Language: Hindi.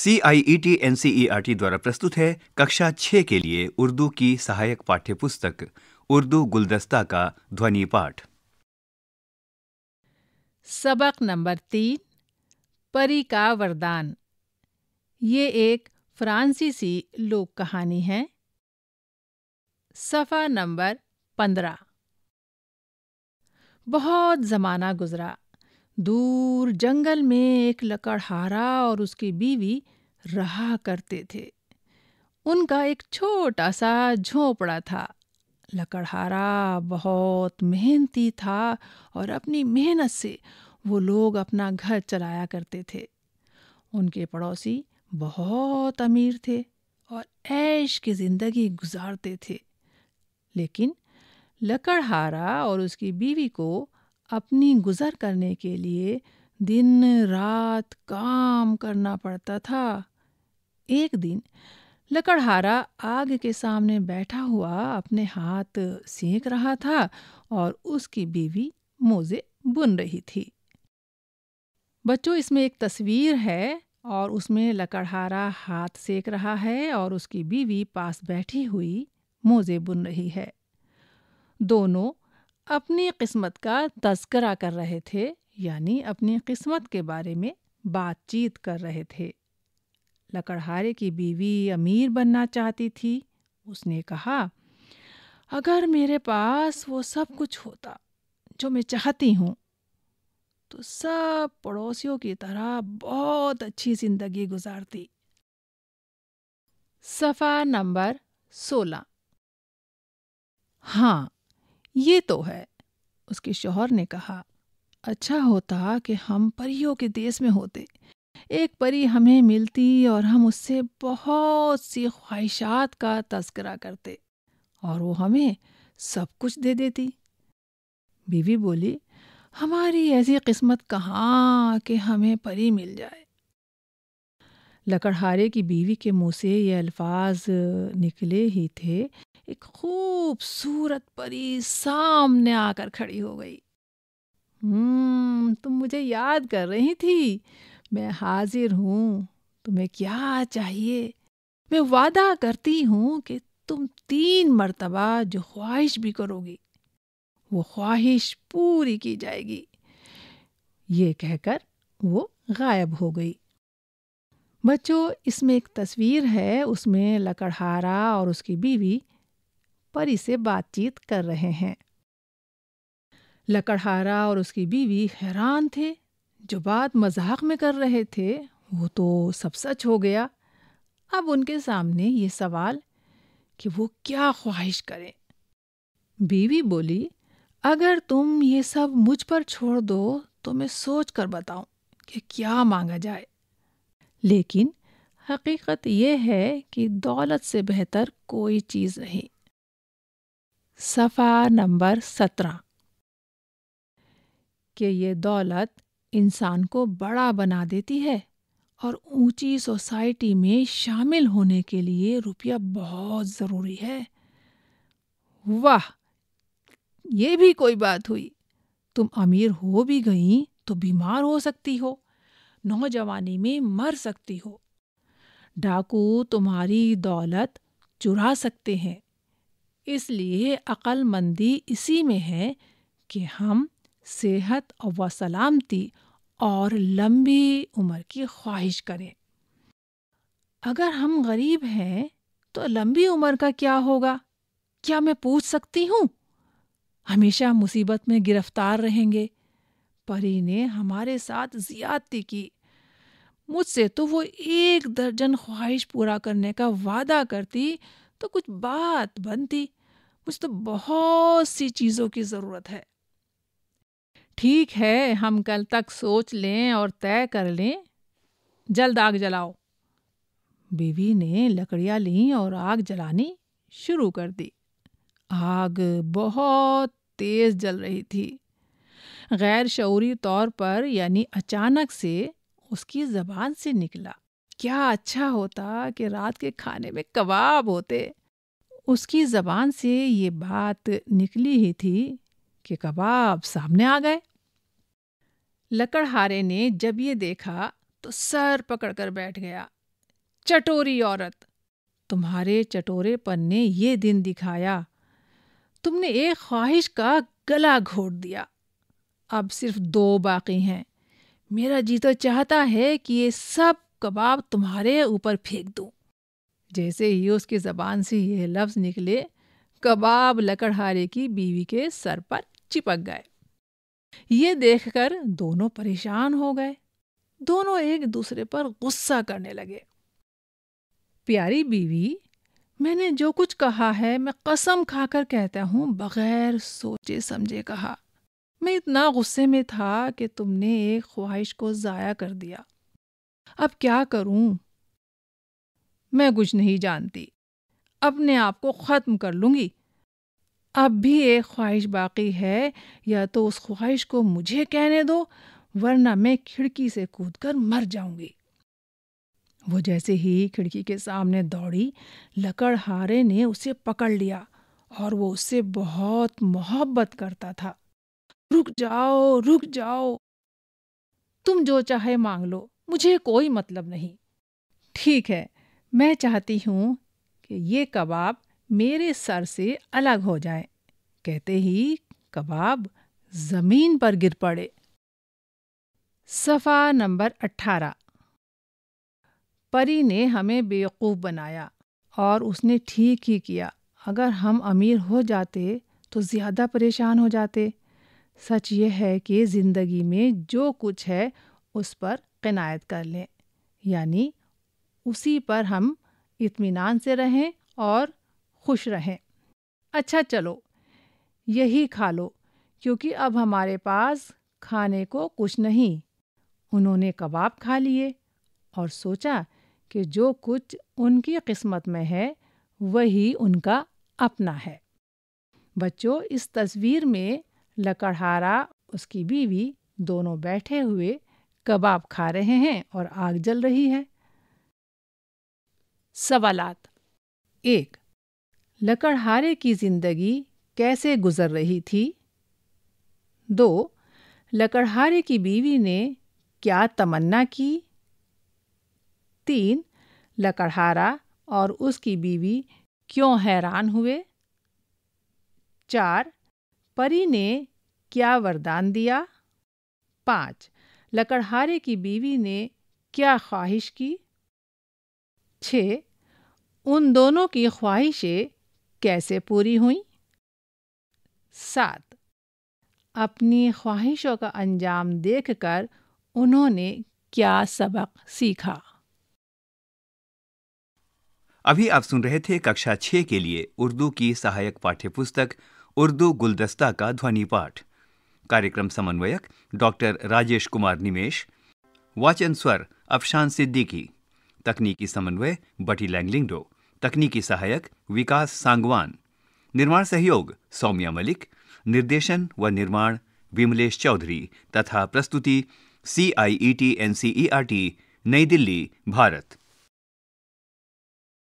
C I E T N C E R T द्वारा प्रस्तुत है कक्षा छः के लिए उर्दू की सहायक पाठ्य पुस्तक उर्दू गुलदस्ता का ध्वनि पाठ सबक नंबर तीन परी का वरदान ये एक फ्रांसीसी लोक कहानी है सफ़ा नंबर पंद्रह बहुत ज़माना गुजरा दूर जंगल में एक लकड़हारा और उसकी बीवी रहा करते थे उनका एक छोटा सा झोपड़ा था लकड़हारा बहुत मेहनती था और अपनी मेहनत से वो लोग अपना घर चलाया करते थे उनके पड़ोसी बहुत अमीर थे और ऐश की ज़िंदगी गुजारते थे लेकिन लकड़हारा और उसकी बीवी को अपनी गुजर करने के लिए दिन रात काम करना पड़ता था एक दिन लकड़हारा आग के सामने बैठा हुआ अपने हाथ सेक रहा था और उसकी बीवी मोजे बुन रही थी बच्चों इसमें एक तस्वीर है और उसमें लकड़हारा हाथ सेक रहा है और उसकी बीवी पास बैठी हुई मोजे बुन रही है दोनों अपनी किस्मत का तस्करा कर रहे थे यानी अपनी किस्मत के बारे में बातचीत कर रहे थे लकड़हारे की बीवी अमीर बनना चाहती थी उसने कहा अगर मेरे पास वो सब कुछ होता जो मैं चाहती हूँ तो सब पड़ोसियों की तरह बहुत अच्छी जिंदगी गुजारती सफ़ा नंबर सोलह हाँ ये तो है उसके शोहर ने कहा अच्छा होता कि हम परियों के देश में होते एक परी हमें मिलती और हम उससे बहुत सी ख्वाहिशात का तस्करा करते और वो हमें सब कुछ दे देती बीवी बोली हमारी ऐसी किस्मत कहाँ कि हमें परी मिल जाए लकड़हारे की बीवी के मुंह से ये अल्फाज निकले ही थे एक खूबसूरत परी सामने आकर खड़ी हो गई हम्म तुम मुझे याद कर रही थी मैं हाजिर हूं तुम्हें क्या चाहिए मैं वादा करती हूं कि तुम तीन मर्तबा जो ख्वाहिश भी करोगी वो ख्वाहिश पूरी की जाएगी ये कहकर वो गायब हो गई बच्चों इसमें एक तस्वीर है उसमें लकड़हारा और उसकी बीवी परी से बातचीत कर रहे हैं लकड़हारा और उसकी बीवी हैरान थे जो बात मजाक में कर रहे थे वो तो सब सच हो गया अब उनके सामने ये सवाल कि वो क्या ख्वाहिश करें बीवी बोली अगर तुम ये सब मुझ पर छोड़ दो तो मैं सोच कर बताऊं कि क्या मांगा जाए लेकिन हकीकत यह है कि दौलत से बेहतर कोई चीज़ नहीं सफ़ा नंबर सत्रह कि ये दौलत इंसान को बड़ा बना देती है और ऊंची सोसाइटी में शामिल होने के लिए रुपया बहुत ज़रूरी है वाह ये भी कोई बात हुई तुम अमीर हो भी गई तो बीमार हो सकती हो नौजवानी में मर सकती हो डाकू तुम्हारी दौलत चुरा सकते हैं इसलिए अक्लमंदी इसी में है कि हम सेहत व सलामती और लंबी उम्र की ख्वाहिश करें अगर हम गरीब हैं तो लंबी उम्र का क्या होगा क्या मैं पूछ सकती हूँ हमेशा मुसीबत में गिरफ्तार रहेंगे परी ने हमारे साथ ज्यादती की मुझसे तो वो एक दर्जन ख्वाहिश पूरा करने का वादा करती तो कुछ बात बनती मुझे तो बहुत सी चीज़ों की ज़रूरत है ठीक है हम कल तक सोच लें और तय कर लें जल्द आग जलाओ बीवी ने लकड़ियाँ ली और आग जलानी शुरू कर दी आग बहुत तेज़ जल रही थी गैर शौरी तौर पर यानी अचानक से उसकी ज़बान से निकला क्या अच्छा होता कि रात के खाने में कबाब होते उसकी जबान से ये बात निकली ही थी कि कबाब सामने आ गए लकड़हारे ने जब ये देखा तो सर पकड़कर बैठ गया चटोरी औरत तुम्हारे चटोरे पर ने ये दिन दिखाया तुमने एक ख्वाहिश का गला घोट दिया अब सिर्फ दो बाकी हैं मेरा जी तो चाहता है कि ये सब कबाब तुम्हारे ऊपर फेंक दूं जैसे ही उसकी जबान से यह लफ्ज निकले कबाब लकड़हारे की बीवी के सर पर चिपक गए ये देखकर दोनों परेशान हो गए दोनों एक दूसरे पर गुस्सा करने लगे प्यारी बीवी मैंने जो कुछ कहा है मैं कसम खाकर कहता हूं बगैर सोचे समझे कहा मैं इतना गुस्से में था कि तुमने एक ख्वाहिश को ज़ाया कर दिया अब क्या करूं? मैं कुछ नहीं जानती अपने आप को ख़त्म कर लूँगी अब भी एक ख्वाहिश बाकी है या तो उस ख्वाहिश को मुझे कहने दो वरना मैं खिड़की से कूदकर मर जाऊंगी वो जैसे ही खिड़की के सामने दौड़ी लकड़हारे ने उसे पकड़ लिया और वो उससे बहुत मोहब्बत करता था रुक जाओ रुक जाओ तुम जो चाहे मांग लो मुझे कोई मतलब नहीं ठीक है मैं चाहती हूँ कि ये कबाब मेरे सर से अलग हो जाए कहते ही कबाब ज़मीन पर गिर पड़े सफ़ा नंबर अट्ठारह परी ने हमें बेवकूफ़ बनाया और उसने ठीक ही किया अगर हम अमीर हो जाते तो ज़्यादा परेशान हो जाते सच यह है कि ज़िंदगी में जो कुछ है उस पर कनायत कर लें यानी उसी पर हम इत्मीनान से रहें और खुश रहें अच्छा चलो यही खा लो क्योंकि अब हमारे पास खाने को कुछ नहीं उन्होंने कबाब खा लिए और सोचा कि जो कुछ उनकी किस्मत में है वही उनका अपना है बच्चों इस तस्वीर में लकड़हारा उसकी बीवी दोनों बैठे हुए कबाब खा रहे हैं और आग जल रही है सवालात एक लकड़हारे की जिंदगी कैसे गुजर रही थी दो लकड़हारे की बीवी ने क्या तमन्ना की तीन लकड़हारा और उसकी बीवी क्यों हैरान हुए चार परी ने क्या वरदान दिया पाँच लकड़हारे की बीवी ने क्या ख्वाहिश की छ उन दोनों की ख्वाहिशें कैसे पूरी हुई सात अपनी ख्वाहिशों का अंजाम देखकर उन्होंने क्या सबक सीखा अभी आप सुन रहे थे कक्षा छः के लिए उर्दू की सहायक पाठ्यपुस्तक उर्दू गुलदस्ता का ध्वनि पाठ कार्यक्रम समन्वयक डॉक्टर राजेश कुमार निमेश वाचन स्वर अफशान सिद्दीकी तकनीकी समन्वय बटी लैंगलिंगडो तकनीकी सहायक विकास सांगवान निर्माण सहयोग सौम्या मलिक निर्देशन व निर्माण विमलेश चौधरी तथा प्रस्तुति C I E T N C E R T New Delhi Bharat